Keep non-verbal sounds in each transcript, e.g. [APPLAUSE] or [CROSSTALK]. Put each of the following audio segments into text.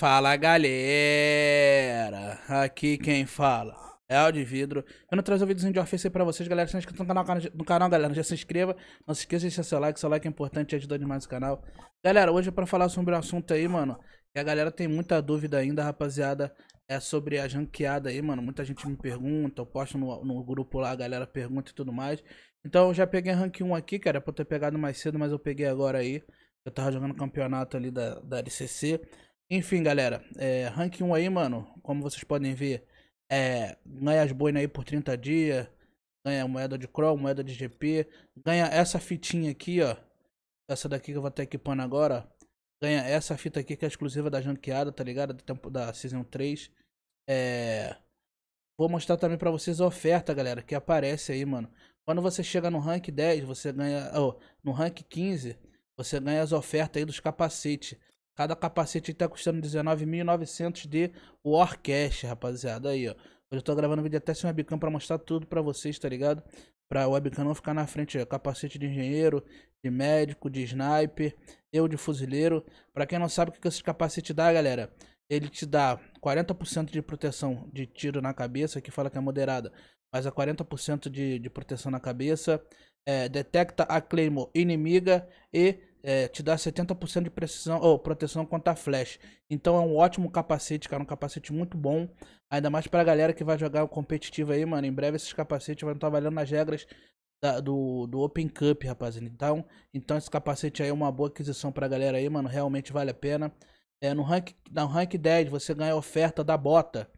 Fala galera! Aqui quem fala é o de vidro. Eu não o vídeo de ofício pra vocês, galera. Se não é inscrito no canal, no canal, galera, já se inscreva. Não se esqueça de deixar seu like, seu like é importante, ajuda demais o canal. Galera, hoje é pra falar sobre um assunto aí, mano. que a galera tem muita dúvida ainda, rapaziada. É sobre a janqueada aí, mano. Muita gente me pergunta, eu posto no, no grupo lá, a galera pergunta e tudo mais. Então eu já peguei rank 1 aqui, cara. Era pra eu ter pegado mais cedo, mas eu peguei agora aí. Eu tava jogando campeonato ali da, da LCC. Enfim, galera, é, rank 1 aí, mano, como vocês podem ver, é, ganha as boinas aí por 30 dias, ganha moeda de crawl, moeda de GP, ganha essa fitinha aqui, ó, essa daqui que eu vou estar equipando agora, ganha essa fita aqui que é exclusiva da Janqueada, tá ligado? Da, da Season 3, é... Vou mostrar também pra vocês a oferta, galera, que aparece aí, mano. Quando você chega no rank 10, você ganha... Oh, no rank 15, você ganha as ofertas aí dos capacetes. Cada capacete tá custando 19.900 de Warcash, rapaziada. Aí, ó. Hoje eu tô gravando vídeo até sem webcam pra mostrar tudo pra vocês, tá ligado? Pra webcam não ficar na frente, ó. Capacete de engenheiro, de médico, de sniper, eu de fuzileiro. Pra quem não sabe o que, que esse capacete dá, galera, ele te dá 40% de proteção de tiro na cabeça, que fala que é moderada, mas é a 40% de, de proteção na cabeça. É, detecta a Claymore inimiga e é, te dá 70% de precisão ou oh, proteção contra flash. Então é um ótimo capacete, cara, um capacete muito bom. Ainda mais pra galera que vai jogar o competitivo aí, mano. Em breve esses capacetes vão estar tá valendo nas regras da, do, do Open Cup, rapaziada. Então, então esse capacete aí é uma boa aquisição pra galera aí, mano. Realmente vale a pena. É, no rank, no rank 10 você ganha a oferta da bota.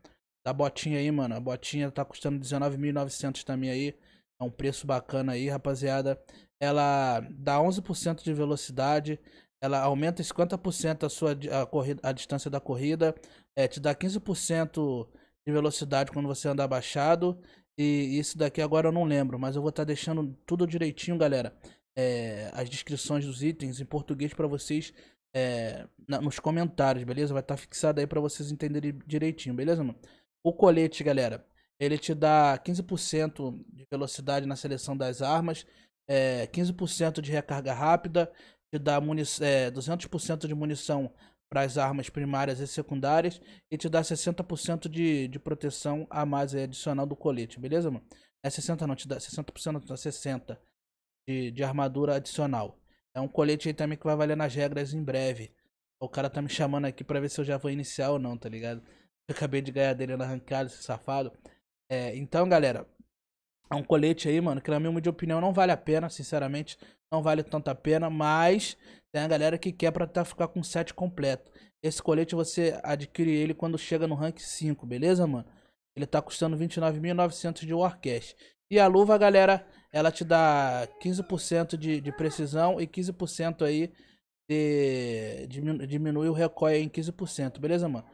Da botinha aí, mano. A botinha tá custando 19.900 também aí. É um preço bacana aí, rapaziada. Ela dá 11% de velocidade, ela aumenta 50% a sua a corrida, a distância da corrida, é, te dá 15% de velocidade quando você andar baixado. E isso daqui agora eu não lembro, mas eu vou estar tá deixando tudo direitinho, galera. É, as descrições dos itens em português para vocês é, na, nos comentários, beleza? Vai estar tá fixado aí para vocês entenderem direitinho, beleza, mano? O colete, galera, ele te dá 15% de velocidade na seleção das armas, é, 15% de recarga rápida, te dá é, 200% de munição para as armas primárias e secundárias e te dá 60% de, de proteção a mais adicional do colete, beleza, mano? É 60 não, te dá 60%, não, dá 60 de, de armadura adicional. É um colete aí também que vai valer nas regras em breve. O cara tá me chamando aqui para ver se eu já vou iniciar ou não, tá ligado? Eu acabei de ganhar dele na arrancada, esse safado. É, então, galera, é um colete aí, mano, que na minha opinião não vale a pena, sinceramente, não vale tanto a pena, mas tem a galera que quer pra tá, ficar com set completo. Esse colete você adquire ele quando chega no rank 5, beleza, mano? Ele tá custando 29.900 de Warcast. E a luva, galera, ela te dá 15% de, de precisão e 15% aí de, diminui, diminui o recoil em 15%, beleza, mano?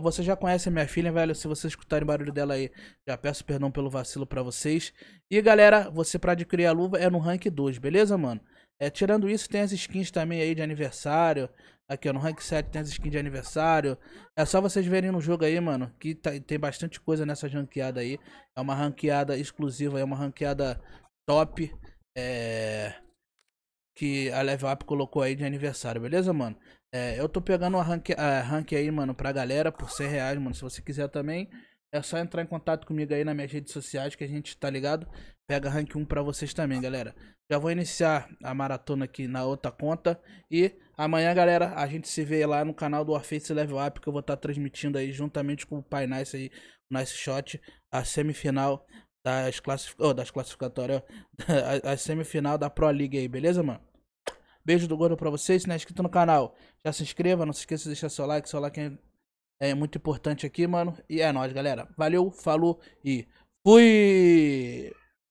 Você já conhece a minha filha, velho. Se vocês escutarem o barulho dela aí, já peço perdão pelo vacilo para vocês. E galera, você pra adquirir a luva é no rank 2, beleza, mano? É, tirando isso, tem as skins também aí de aniversário. Aqui, ó, no rank 7 tem as skins de aniversário. É só vocês verem no jogo aí, mano, que tá, tem bastante coisa nessa ranqueada aí. É uma ranqueada exclusiva, é uma ranqueada top. É... Que a Level Up colocou aí de aniversário, beleza, mano? É, eu tô pegando uma rank, a é, rank aí, mano, pra galera por 100 reais, mano. Se você quiser também, é só entrar em contato comigo aí nas minhas redes sociais que a gente tá ligado. Pega rank 1 pra vocês também, galera. Já vou iniciar a maratona aqui na outra conta. E amanhã, galera, a gente se vê lá no canal do Warface Level Up que eu vou estar tá transmitindo aí juntamente com o Pai Nice aí, o Nice Shot, a semifinal das, classific... oh, das classificatórias, [LAUGHS] a, a semifinal da Pro League aí, beleza, mano? Beijo do gordo pra vocês. Se não é inscrito no canal, já se inscreva. Não se esqueça de deixar seu like. Seu like é, é muito importante aqui, mano. E é nóis, galera. Valeu, falou e fui!